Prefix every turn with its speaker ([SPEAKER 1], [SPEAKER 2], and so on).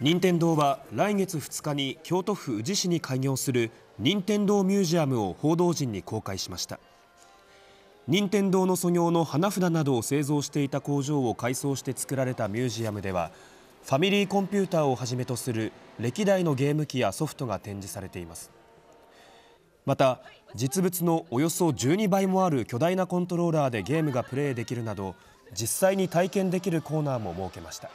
[SPEAKER 1] 任天堂は来月2日に京都府宇治市に開業する任天堂ミュージアムを報道陣に公開しました任天堂の素業の花札などを製造していた工場を改装して作られたミュージアムではファミリーコンピューターをはじめとする歴代のゲーム機やソフトが展示されていますまた実物のおよそ12倍もある巨大なコントローラーでゲームがプレイできるなど実際に体験できるコーナーも設けました